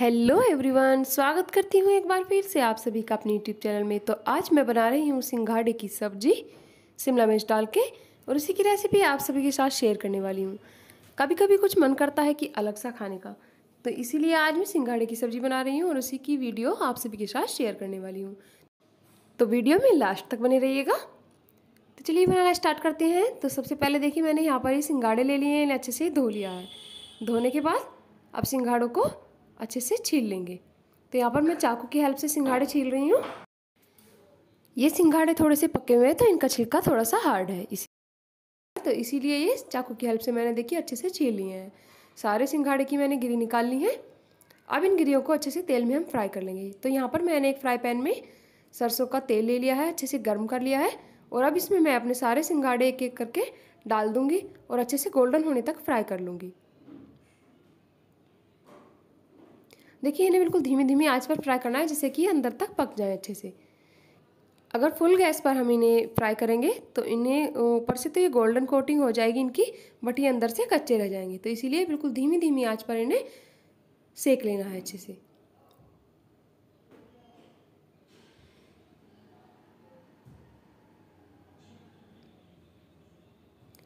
hello everyone स्वागत करती हूँ एक बार फिर से आप सभी का अपने यूट्यूब चैनल में तो आज मैं बना रही हूँ सिंघाड़े की सब्जी शिमला मिर्च डाल के और इसी की रेसिपी आप सभी के साथ शेयर करने वाली हूँ कभी कभी कुछ मन करता है कि अलग सा खाने का तो इसीलिए आज मैं सिंघाड़े की सब्जी बना रही हूँ और उसी की वीडियो आप सभी के साथ शेयर करने वाली हूँ तो वीडियो में लास्ट तक बने रहिएगा तो चलिए बनाना स्टार्ट करते हैं तो सबसे पहले देखिए मैंने यहाँ पर ही सिंगाड़े ले लिए हैं इन्हें अच्छे से धो लिया है धोने के बाद अब सिंगाड़ों को अच्छे से छील लेंगे तो यहाँ पर मैं चाकू की हेल्प से सिंघाड़े छील रही हूँ ये सिंघाड़े थोड़े से पके हुए हैं तो इनका छिलका थोड़ा सा हार्ड है इसी तो इसीलिए ये चाकू की हेल्प से मैंने देखी अच्छे से छील लिए हैं सारे सिंघाड़े की मैंने गिरी निकाल ली है अब इन गिरियों को अच्छे से तेल में हम फ्राई कर लेंगे तो यहाँ पर मैंने एक फ्राई पैन में सरसों का तेल ले लिया है अच्छे से गर्म कर लिया है और अब इसमें मैं अपने सारे सिंगाड़े एक एक करके डाल दूंगी और अच्छे से गोल्डन होने तक फ्राई कर लूँगी देखिए इन्हें बिल्कुल धीमी धीमी आँच पर फ्राई करना है जिससे कि अंदर तक पक जाए अच्छे से अगर फुल गैस पर हम इन्हें फ्राई करेंगे तो इन्हें ऊपर से तो ये गोल्डन कोटिंग हो जाएगी इनकी बट ये अंदर से कच्चे रह जाएंगे तो इसीलिए बिल्कुल धीमी धीमी आँच पर इन्हें सेक लेना है अच्छे से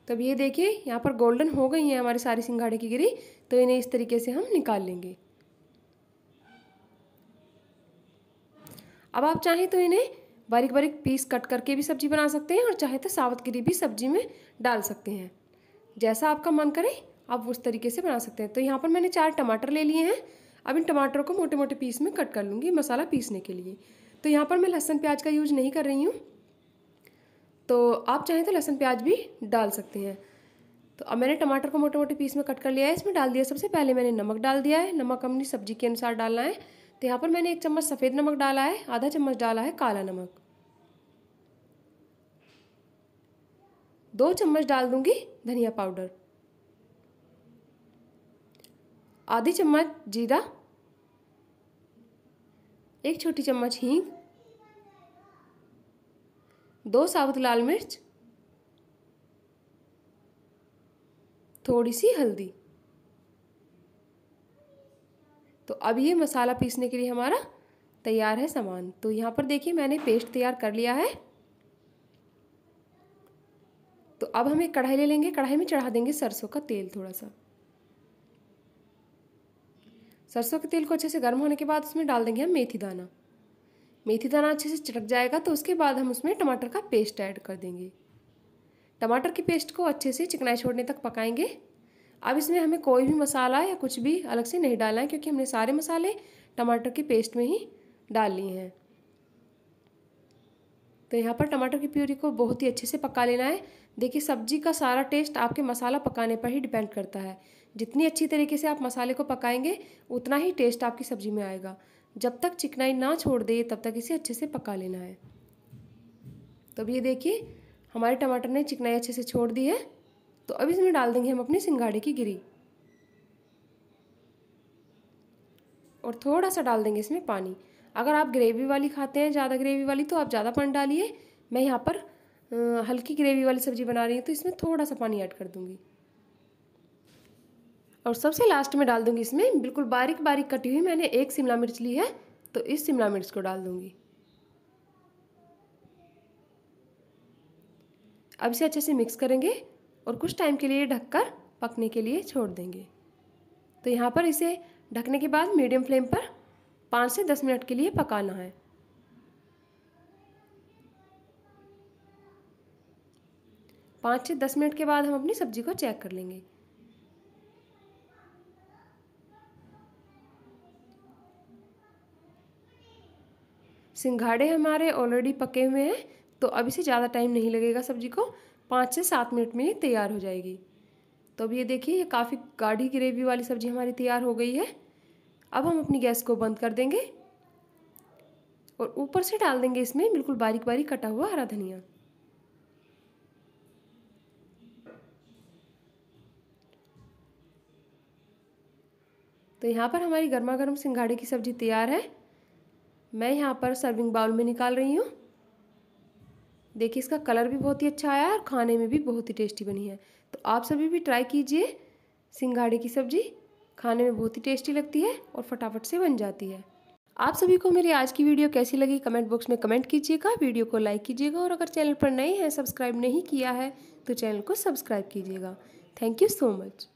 तब ये देखिए यहाँ पर गोल्डन हो गई हैं हमारी सारी सिंघाड़े की गिरी तो इन्हें इस तरीके से हम निकाल लेंगे अब आप चाहें तो इन्हें बारीक बारीक पीस कट करके भी सब्जी बना सकते हैं और चाहे तो सावत गिरी भी सब्जी में डाल सकते हैं जैसा आपका मन करे आप उस तरीके से बना सकते हैं तो यहाँ पर मैंने चार टमाटर ले लिए हैं अब इन टमाटरों को मोटे मोटे पीस में कट कर लूँगी मसाला पीसने के लिए तो यहाँ पर मैं लहसुन प्याज का यूज नहीं कर रही हूँ तो आप चाहें तो लहसुन प्याज भी डाल सकते हैं तो अब मैंने टमाटर को मोटे मोटे पीस में कट कर लिया है इसमें डाल दिया सबसे पहले मैंने नमक डाल दिया है नमक अपनी सब्जी के अनुसार डालना है तो यहाँ पर मैंने एक चम्मच सफ़ेद नमक डाला है आधा चम्मच डाला है काला नमक दो चम्मच डाल दूंगी धनिया पाउडर आधी चम्मच जीरा एक छोटी चम्मच हींग दो साबुत लाल मिर्च थोड़ी सी हल्दी तो अब ये मसाला पीसने के लिए हमारा तैयार है सामान तो यहाँ पर देखिए मैंने पेस्ट तैयार कर लिया है तो अब हम एक कढ़ाई ले लेंगे कढ़ाई में चढ़ा देंगे सरसों का तेल थोड़ा सा सरसों के तेल को अच्छे से गर्म होने के बाद उसमें डाल देंगे हम मेथी दाना मेथी दाना अच्छे से चटक जाएगा तो उसके बाद हम उसमें टमाटर का पेस्ट ऐड कर देंगे टमाटर की पेस्ट को अच्छे से चिकनाई छोड़ने तक पकाएंगे अब इसमें हमें कोई भी मसाला या कुछ भी अलग से नहीं डालना है क्योंकि हमने सारे मसाले टमाटर की पेस्ट में ही डाल लिए हैं तो यहाँ पर टमाटर की प्यूरी को बहुत ही अच्छे से पका लेना है देखिए सब्जी का सारा टेस्ट आपके मसाला पकाने पर ही डिपेंड करता है जितनी अच्छी तरीके से आप मसाले को पकाएंगे उतना ही टेस्ट आपकी सब्जी में आएगा जब तक चिकनाई ना छोड़ दे तब तक इसे अच्छे से पका लेना है तो अब ये देखिए हमारे टमाटर ने चिकनाई अच्छे से छोड़ दी है तो अब इसमें डाल देंगे हम अपने सिंगाड़े की गिरी और थोड़ा सा डाल देंगे इसमें पानी अगर आप ग्रेवी वाली खाते हैं ज़्यादा ग्रेवी वाली तो आप ज़्यादा पानी डालिए मैं यहाँ पर हल्की ग्रेवी वाली सब्ज़ी बना रही हूँ तो इसमें थोड़ा सा पानी ऐड कर दूँगी और सबसे लास्ट में डाल दूँगी इसमें बिल्कुल बारीक बारीक कटी हुई मैंने एक शिमला मिर्च ली है तो इस शिमला मिर्च को डाल दूँगी अब इसे अच्छे से मिक्स करेंगे और कुछ टाइम के लिए ढककर पकने के लिए छोड़ देंगे तो यहाँ पर इसे ढकने के बाद मीडियम फ्लेम पर पाँच से दस मिनट के लिए पकाना है पाँच से दस मिनट के बाद हम अपनी सब्जी को चेक कर लेंगे सिंघाड़े हमारे ऑलरेडी पके हुए हैं तो अभी से ज़्यादा टाइम नहीं लगेगा सब्जी को पाँच से सात मिनट में ये तैयार हो जाएगी तो अब ये देखिए ये काफ़ी गाढ़ी ग्रेवी वाली सब्ज़ी हमारी तैयार हो गई है अब हम अपनी गैस को बंद कर देंगे और ऊपर से डाल देंगे इसमें बिल्कुल बारीक बारीक कटा हुआ हरा धनिया तो यहाँ पर हमारी गर्मा गर्म सिंघाड़े की सब्ज़ी तैयार है मैं यहाँ पर सर्विंग बाउल में निकाल रही हूँ देखिए इसका कलर भी बहुत ही अच्छा आया है और खाने में भी बहुत ही टेस्टी बनी है तो आप सभी भी ट्राई कीजिए सिंगाड़े की सब्ज़ी खाने में बहुत ही टेस्टी लगती है और फटाफट से बन जाती है आप सभी को मेरी आज की वीडियो कैसी लगी कमेंट बॉक्स में कमेंट कीजिएगा वीडियो को लाइक कीजिएगा और अगर चैनल पर नए हैं सब्सक्राइब नहीं किया है तो चैनल को सब्सक्राइब कीजिएगा थैंक यू सो मच